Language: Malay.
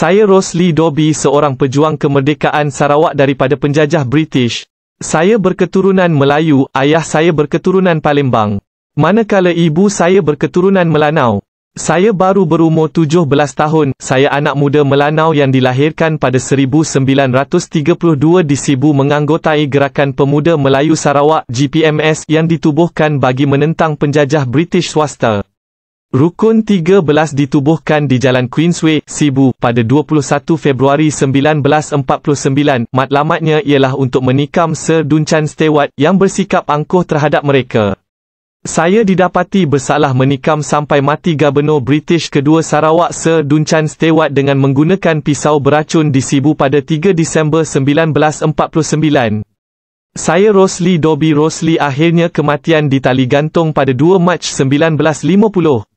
Saya Rosli Dobi, seorang pejuang kemerdekaan Sarawak daripada penjajah British. Saya berketurunan Melayu, ayah saya berketurunan Palembang. Manakala ibu saya berketurunan Melanau. Saya baru berumur 17 tahun, saya anak muda Melanau yang dilahirkan pada 1932 di Sibu menganggotai Gerakan Pemuda Melayu Sarawak GPMS yang ditubuhkan bagi menentang penjajah British swasta. Rukun 13 ditubuhkan di Jalan Queensway, Sibu, pada 21 Februari 1949. Matlamatnya ialah untuk menikam Sir Duncan Stewart yang bersikap angkuh terhadap mereka. Saya didapati bersalah menikam sampai mati Gabenor British kedua Sarawak Sir Duncan Stewart dengan menggunakan pisau beracun di Sibu pada 3 Disember 1949. Saya Rosli Dobi Rosli akhirnya kematian di tali gantung pada 2 Mac 1950.